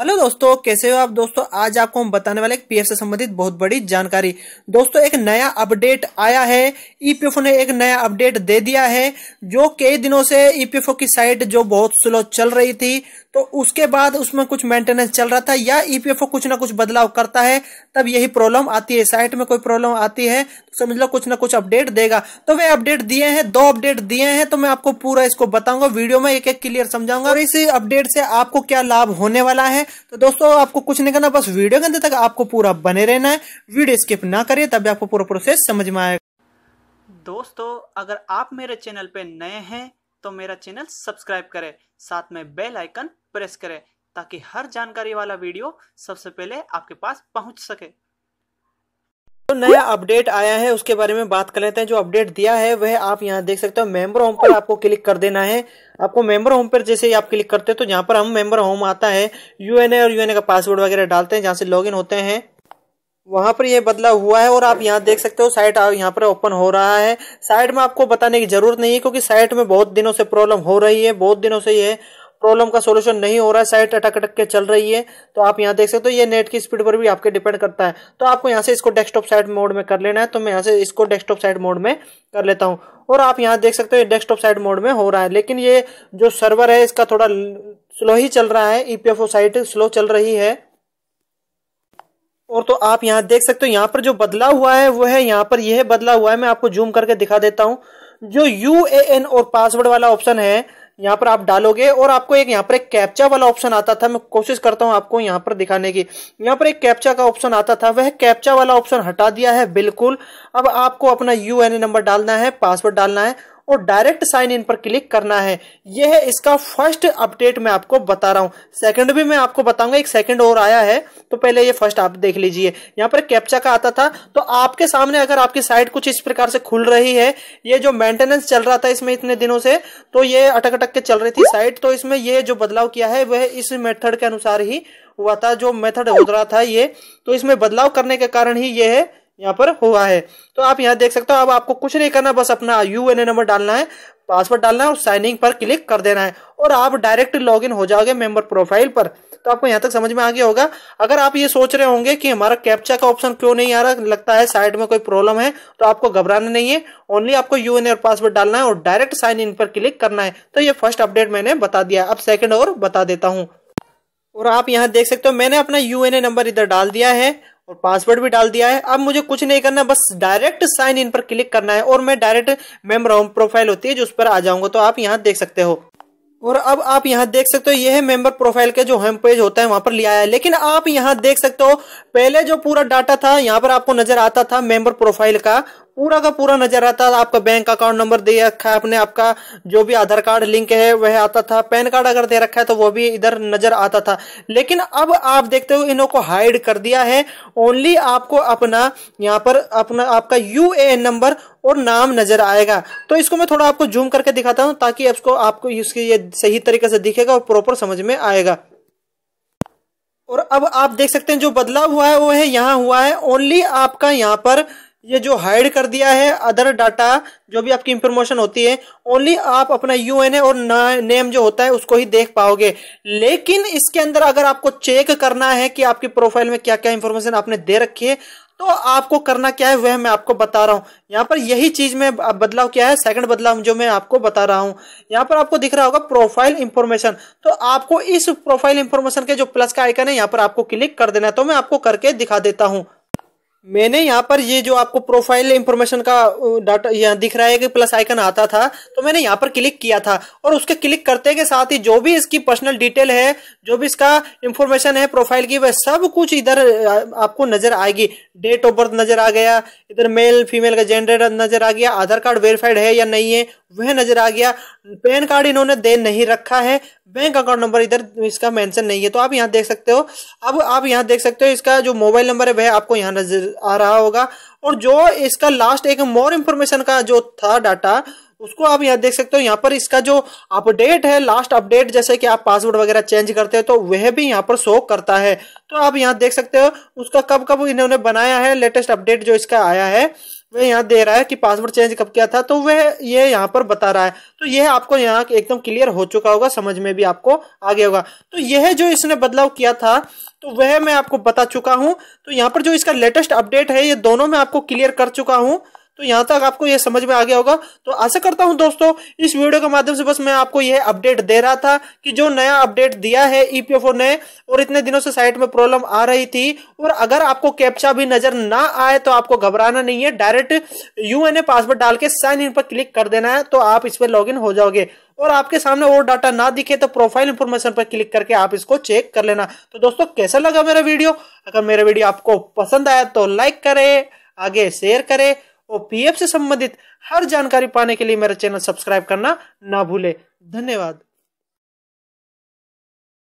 hello दोस्तों कैसे हो आप दोस्तों आज आपको हम बताने वाले पीएफ से संबंधित बहुत बड़ी जानकारी दोस्तों एक नया अपडेट आया है ईपीएफओ e ने एक नया अपडेट दे दिया है जो कई दिनों से ईपीएफओ e की साइट जो बहुत स्लो चल रही थी तो उसके बाद उसमें कुछ मेंटेनेंस चल रहा था या ईपीएफओ e कुछ ना कुछ बदलाव करता है तब यही प्रॉब्लम आती है साइट में कोई प्रॉब्लम आती है तो समझ लो कुछ ना कुछ अपडेट देगा तो वे अपडेट दिए हैं दो अपडेट दिए हैं तो मैं आपको पूरा इसको बताऊंगा वीडियो में एक एक क्लियर समझाऊंगा और इस अपडेट से आपको क्या लाभ होने वाला है तो दोस्तों आपको कुछ नहीं करना बस वीडियो के अंदर तक आपको पूरा बने रहना है वीडियो स्किप ना करिए तभी आपको पूरा प्रोसेस समझ में आएगा दोस्तों अगर आप मेरे चैनल पे नए हैं तो मेरा चैनल सब्सक्राइब करें साथ में बेल आइकन प्रेस करें ताकि हर जानकारी वाला वीडियो सबसे पहले आपके पास पहुंच सके तो नया अपडेट आया है उसके बारे में बात कर लेते हैं जो अपडेट दिया है वह आप यहां देख सकते हो मेंबर होम पर आपको क्लिक कर देना है आपको मेंबर होम पर जैसे ही आप क्लिक करते हैं तो यहां पर हम मेंबर होम आता है यूएनए और यूएनए का पासवर्ड वगैरह डालते हैं जहां से लॉगिन होते हैं वहां पर ये बदलाव हुआ है और आप यहाँ देख सकते हो साइट यहाँ पर ओपन हो रहा है साइट में आपको बताने की जरूरत नहीं है क्योंकि साइट में बहुत दिनों से प्रॉब्लम हो रही है बहुत दिनों से ये प्रॉब्लम का सोल्यूशन नहीं हो रहा है साइट अटक अटक के चल रही है तो आप यहाँ देख सकते हो ये नेट की स्पीड पर भी आपके डिपेंड करता है तो आपको यहाँ से इसको डेस्कटॉप साइट मोड में कर लेना है तो मैं यहाँ से इसको डेस्कटॉप साइट मोड में कर लेता हूँ और आप यहाँ देख सकते हो ये डेस्कटॉप साइट मोड में हो रहा है लेकिन ये जो सर्वर है इसका थोड़ा स्लो ही चल रहा है ई e साइट स्लो चल रही है और तो आप यहाँ देख सकते हो यहाँ पर जो बदला हुआ है वो है यहाँ पर यह बदला हुआ है मैं आपको जूम करके दिखा देता हूँ जो यू ए एन और पासवर्ड वाला ऑप्शन है यहाँ पर आप डालोगे और आपको एक यहाँ पर एक कैप्चा वाला ऑप्शन आता था मैं कोशिश करता हूँ आपको यहाँ पर दिखाने की यहाँ पर एक कैप्चा का ऑप्शन आता था वह कैप्चा वाला ऑप्शन हटा दिया है बिल्कुल अब आपको अपना यू एन ए नंबर डालना है पासवर्ड डालना है और डायरेक्ट साइन इन पर क्लिक करना है यह है इसका फर्स्ट अपडेट मैं आपको बता रहा हूं सेकंड भी मैं आपको बताऊंगा एक सेकंड और आया है तो पहले ये फर्स्ट आप देख लीजिए यहां पर कैप्चा का आता था तो आपके सामने अगर आपकी साइट कुछ इस प्रकार से खुल रही है ये जो मेंटेनेंस चल रहा था इसमें इतने दिनों से तो ये अटक अटक के चल रही थी साइट तो इसमें ये जो बदलाव किया है वह इस मेथड के अनुसार ही हुआ था जो मेथड हो रहा था ये तो इसमें बदलाव करने के कारण ही ये है यहाँ पर हुआ है तो आप यहाँ देख सकते हो अब आपको कुछ नहीं करना बस अपना यू एन ए नंबर डालना है पासवर्ड डालना है और साइनिंग पर क्लिक कर देना है और आप डायरेक्ट लॉगिन हो जाओगे मेंबर प्रोफाइल पर तो आपको यहाँ तक समझ में आ गया होगा अगर आप ये सोच रहे होंगे कि हमारा कैप्चा का ऑप्शन क्यों नहीं आ रहा लगता है साइड में कोई प्रॉब्लम है तो आपको घबराना नहीं है ओनली आपको यू और पासवर्ड डालना है और डायरेक्ट साइन इन पर क्लिक करना है तो ये फर्स्ट अपडेट मैंने बता दिया अब सेकेंड और बता देता हूँ और आप यहाँ देख सकते हो मैंने अपना यू नंबर इधर डाल दिया है और पासवर्ड भी डाल दिया है अब मुझे कुछ नहीं करना बस डायरेक्ट साइन इन पर क्लिक करना है और मैं डायरेक्ट मेम प्रोफाइल होती है जो उस पर आ जाऊंगा तो आप यहाँ देख सकते हो और अब आप यहाँ देख सकते हो ये है मेंबर प्रोफाइल का जो होम पेज होता है वहां पर लिया है लेकिन आप यहाँ देख सकते हो पहले जो पूरा डाटा था यहाँ पर आपको नजर आता था मेंबर प्रोफाइल का पूरा का पूरा नजर आता था आपका बैंक अकाउंट नंबर दे रखा है आपने आपका जो भी आधार कार्ड लिंक है वह आता था पैन कार्ड अगर दे रखा है तो वो भी इधर नजर आता था लेकिन अब आप देखते हो इन्हों को हाइड कर दिया है ओनली आपको अपना यहाँ पर अपना आपका यू नंबर और नाम नजर आएगा तो इसको मैं थोड़ा आपको जूम करके दिखाता हूँ ताकि आपको आपको इसके ये सही तरीके से दिखेगा और प्रॉपर समझ में आएगा और अब आप देख सकते हैं जो बदलाव हुआ है वो है यहाँ हुआ है ओनली आपका यहाँ पर ये जो हाइड कर दिया है अदर डाटा जो भी आपकी इंफॉर्मेशन होती है ओनली आप अपना यू ए और नेम जो होता है उसको ही देख पाओगे लेकिन इसके अंदर अगर आपको चेक करना है कि आपकी प्रोफाइल में क्या क्या इंफॉर्मेशन आपने दे रखी है तो आपको करना क्या है वह मैं आपको बता रहा हूँ यहाँ पर यही चीज में बदलाव क्या है सेकंड बदलाव जो मैं आपको बता रहा हूँ यहाँ पर आपको दिख रहा होगा प्रोफाइल इंफॉर्मेशन तो आपको इस प्रोफाइल इंफॉर्मेशन के जो प्लस का आइकन है यहाँ पर आपको क्लिक कर देना है तो मैं आपको करके दिखा देता हूँ मैंने यहाँ पर ये जो आपको प्रोफाइल इंफॉर्मेशन का डाटा यहाँ दिख रहा है कि प्लस आइकन आता था तो मैंने यहाँ पर क्लिक किया था और उसके क्लिक करते के साथ ही जो भी इसकी पर्सनल डिटेल है जो भी इसका इंफॉर्मेशन है प्रोफाइल की वह सब कुछ इधर आपको नजर आएगी डेट ऑफ बर्थ नजर आ गया इधर मेल फीमेल का जेंडर नजर आ गया आधार कार्ड वेरीफाइड है या नहीं है वह नजर आ गया पैन कार्ड इन्होंने दे नहीं रखा है बैंक अकाउंट नंबर इधर इसका मेंशन नहीं है तो आप यहाँ देख सकते हो अब आप यहाँ देख सकते हो इसका जो मोबाइल नंबर है वह आपको यहाँ नजर आ रहा होगा और जो इसका लास्ट एक मोर इन्फॉर्मेशन का जो था डाटा उसको आप यहाँ देख सकते हो यहाँ पर इसका जो अपडेट है लास्ट अपडेट जैसे कि आप पासवर्ड वगैरह चेंज करते हो तो वह भी यहाँ पर शो करता है तो आप यहाँ देख सकते हो उसका कब कब इन्होंने बनाया है लेटेस्ट अपडेट जो इसका आया है वह यहाँ दे रहा है कि पासवर्ड चेंज कब किया था तो वह ये यहाँ पर बता रहा है तो यह आपको यहाँ एकदम क्लियर हो चुका होगा समझ में भी आपको आ गया होगा तो यह जो इसने बदलाव किया था तो वह मैं आपको बता चुका हूँ तो यहाँ पर जो इसका लेटेस्ट अपडेट है ये दोनों में आपको क्लियर कर चुका हूँ तो यहाँ तक आपको यह समझ में आ गया होगा तो आशा करता हूँ दोस्तों इस वीडियो के माध्यम से बस मैं आपको यह अपडेट दे रहा था कि जो नया अपडेट दिया है ईपीएफओ e ने और इतने दिनों से साइट में प्रॉब्लम आ रही थी और अगर आपको कैप्चा भी नजर ना आए तो आपको घबराना नहीं है डायरेक्ट ए पासवर्ड डाल के साइन इन पर क्लिक कर देना है तो आप इस पर लॉग हो जाओगे और आपके सामने और डाटा ना दिखे तो प्रोफाइल इंफॉर्मेशन पर क्लिक करके आप इसको चेक कर लेना तो दोस्तों कैसा लगा मेरा वीडियो अगर मेरा वीडियो आपको पसंद आया तो लाइक करें आगे शेयर करें ओपीएफ से संबंधित हर जानकारी पाने के लिए मेरा चैनल सब्सक्राइब करना ना भूले धन्यवाद